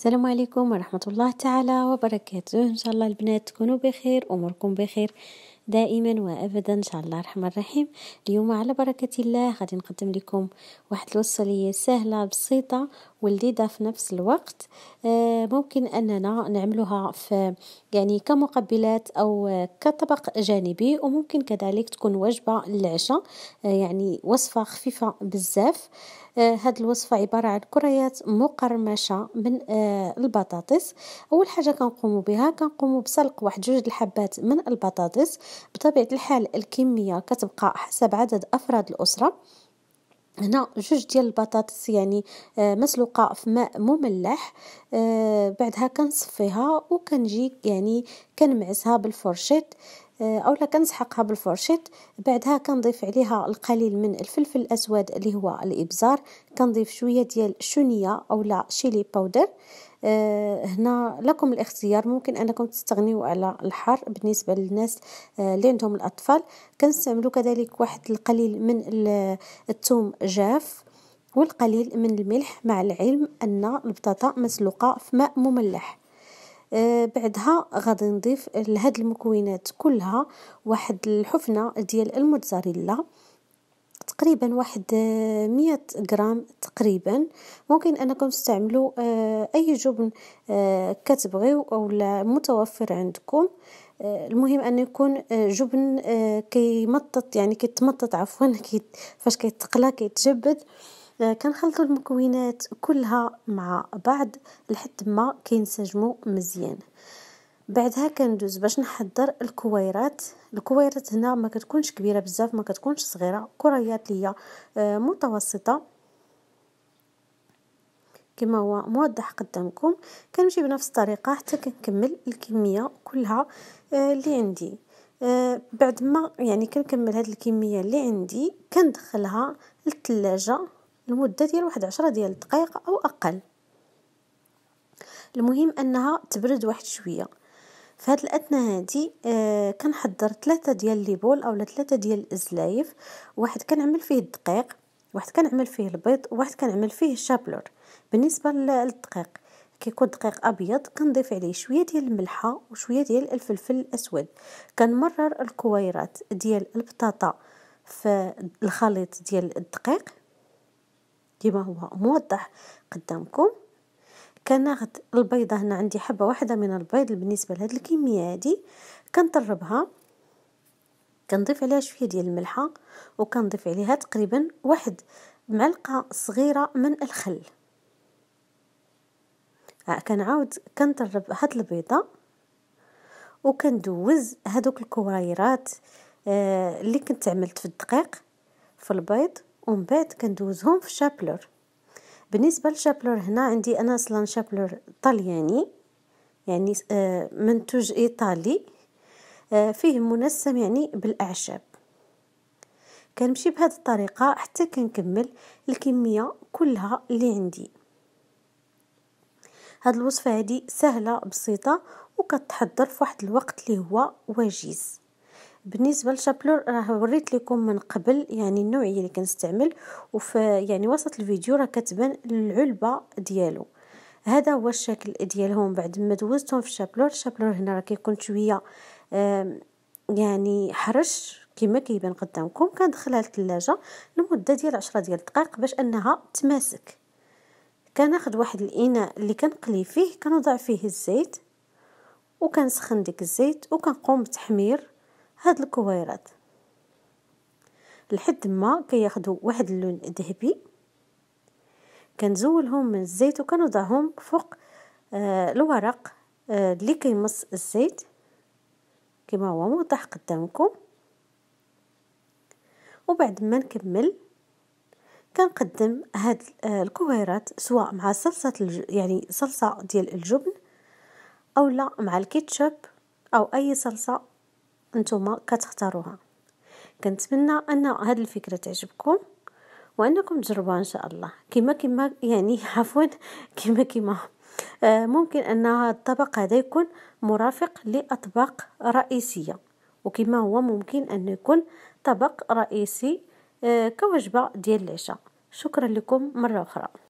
السلام عليكم ورحمة الله تعالى وبركاته إن شاء الله البنات تكونوا بخير أموركم بخير دائما وابدا ان شاء الله الرحمن الرحيم اليوم على بركه الله غادي نقدم لكم واحد الوصفه سهله بسيطه ولذيذه في نفس الوقت آه، ممكن اننا نعملوها في يعني كمقبلات او كطبق جانبي وممكن كذلك تكون وجبه للعشاء آه، يعني وصفه خفيفه بزاف هاد آه، الوصفه عباره عن كريات مقرمشه من البطاطس اول حاجه كنقوم بها كنقوم بسلق واحد جوج الحبات من البطاطس بطبيعة الحال الكمية كتبقى حسب عدد أفراد الأسرة هنا جوج ديال البطاطس يعني آه، مسلوقه في ماء مملح آه، بعدها كنصفيها وكنجي يعني كنمعسها بالفرشيط آه، اولا كنسحقها بالفرشيط بعدها كنضيف عليها القليل من الفلفل الاسود اللي هو الابزار كنضيف شويه ديال الشنيه اولا شيلي باودر أه هنا لكم الاختيار ممكن انكم تستغنيو على الحار بالنسبه للناس آه، اللي عندهم الاطفال كنستعملوا كذلك واحد القليل من الثوم جاف والقليل من الملح مع العلم ان البطاطا مسلوقه في ماء مملح آه، بعدها غادي نضيف لهاد المكونات كلها واحد الحفنه ديال الموتزاريلا تقريبا واحد آه، مية غرام تقريبا ممكن انكم تستعملوا آه، اي جبن كتبغيو اولا متوفر عندكم المهم ان يكون جبن كيمطط يعني كيتمطط عفوا فاش كيتقلى كيتجبد كنخلطوا المكونات كلها مع بعض لحد ما كينسجموا مزيان بعدها كندوز باش نحضر الكويرات الكويرات هنا ما كتكونش كبيره بزاف ما كتكونش صغيره كريات اللي آه، متوسطه كما هو موضح قدامكم كنمشي بنفس الطريقه حتى كنكمل الكميه كلها آه، اللي عندي آه، بعد ما يعني كنكمل هاد الكميه اللي عندي كندخلها للثلاجه المدة ديال واحد عشرة ديال الدقائق أو أقل المهم أنها تبرد واحد شوية في هاد الاثناء هادي آه كنحضر ثلاثه ديال لي بول اولا ثلاثه ديال الزلايف واحد كنعمل فيه الدقيق واحد كنعمل فيه البيض واحد كنعمل فيه الشابلور بالنسبه للدقيق كيكون دقيق ابيض كنضيف عليه شويه ديال الملحه وشويه ديال الفلفل الاسود كنمرر الكويرات ديال البطاطا في الخليط ديال الدقيق كيما هو موضح قدامكم كناخد البيضة هنا عندي حبة واحدة من البيض بالنسبة لهاد الكمية هادي كنطربها كنضيف عليها شوية ديال الملحة وكنضيف عليها تقريبا واحد معلقة صغيرة من الخل كنعاود كنطرب هاد البيضة وكندوز هادوك الكوايرات آه، اللي كنت عملت في الدقيق في البيض ومن بعد كندوزهم في شابلور بالنسبه لشابلور هنا عندي انا اصلا شابلور طلياني يعني آه، منتوج ايطالي آه، فيه منسم يعني بالاعشاب كنمشي بهذه الطريقه حتى كنكمل الكميه كلها اللي عندي هاد الوصفه هادي سهله بسيطه وكتحضر في واحد الوقت اللي هو وجيز بالنسبه للشابلور راه وريت لكم من قبل يعني النوعيه اللي كنستعمل وفي يعني وسط الفيديو راه كتبان العلبه ديالو هذا هو الشكل ديالهم بعد ما دوزتهم في الشابلور الشابلور هنا راه كيكون شويه يعني حرش كما كيبان قدامكم كندخلها للثلاجه لمده ديال 10 ديال الدقائق باش انها تماسك كناخذ واحد الاناء اللي كنقلي فيه كنوضع فيه الزيت وكنسخن ديك الزيت وكنقوم بتحمير هاد الكويرات لحد ما كياخدو واحد اللون ذهبي كنزولهم من الزيت وكنوضعهم فوق آه الورق آه اللي كيمص الزيت كما هو موضح قدامكم وبعد ما نكمل كنقدم هاد آه، الكويرات سواء مع صلصه الج... يعني صلصه ديال الجبن او لا مع الكيتشب او اي صلصه نتوما كتختاروها كنتمنى ان هذه الفكره تعجبكم وانكم تجربوها ان شاء الله كما كما يعني عفوا كما كما آه ممكن ان الطبق هذا يكون مرافق لاطباق رئيسيه وكما هو ممكن ان يكون طبق رئيسي آه كوجبه ديال العشاء شكرا لكم مره اخرى